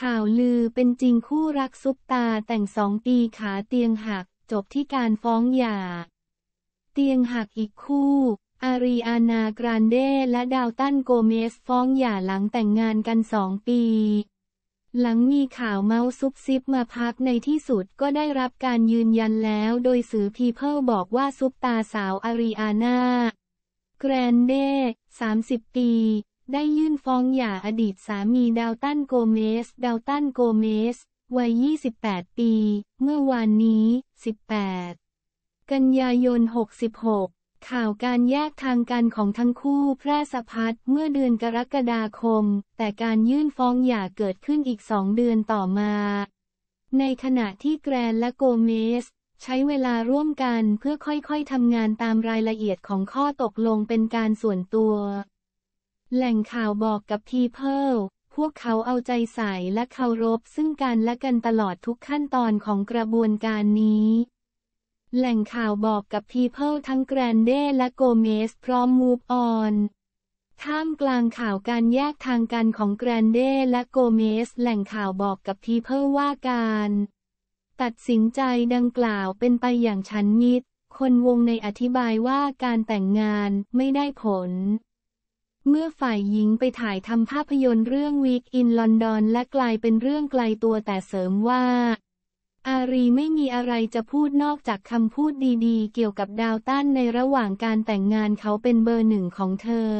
ข่าวลือเป็นจริงคู่รักซุปตาแต่งสองปีขาเตียงหัก จบที่การฟ้องหย่า เตียงหักอีกคู่อารีอานากรานเดและดาวตันโกเมสฟ้องหย่าหลังแต่งงานกันสองปี หลังมีข่าวเมาส์ซุปซิปมาพักในที่สุดก็ได้รับการยืนยันแล้วโดยสื่อพีเพิลบอกว่าซุปตาสาวอารีอานาแกรนเด30 ปีได้ยื่นฟ้องหย่าอดีตสามีดาวตันโกเมสดาวตันโกเมสวัย 28 ปี เมื่อวานนี้ 18 กันยายน 66 ข่าวการแยกทางกันของทั้งคู่แพร่สะพัดเมื่อเดือนกรกฎาคม แต่การยื่นฟ้องหย่าเกิดขึ้นอีกสองเดือนต่อมา ในขณะที่แกรนและโกเมส ใช้เวลาร่วมกันเพื่อค่อยๆทำงานตามรายละเอียดของข้อตกลงเป็นการส่วนตัวแหล่งข่าวบอกกับพีเพิลพวกเขาเอาใจใส่และเคารพซึ่งกันและกันตลอดทุกขั้นตอนของกระบวนการนี้ แหล่งข่าวบอกกับพีเพิลทั้งแกรนเดและโกเมสพร้อมมูฟออนท่ามกลางข่าวการแยกทางกันของแกรนเดและโกเมสแหล่งข่าวบอกกับพีเพิลว่าการ ตัดสินใจดังกล่าวเป็นไปอย่างชันนิด คนวงในอธิบายว่าการแต่งงานไม่ได้ผลื่อฝ่ายหญิงไปถ่ายทำภาพยนตร์เรื่อง Week in London และกลายเป็นเรื่องไกลตัวแต่เสริมว่า อารีไม่มีอะไรจะพูดนอกจากคำพูดดีๆเกี่ยวกับดาวต้านในระหว่างการแต่งงานเขาเป็นเบอร์หนึ่งของเธอ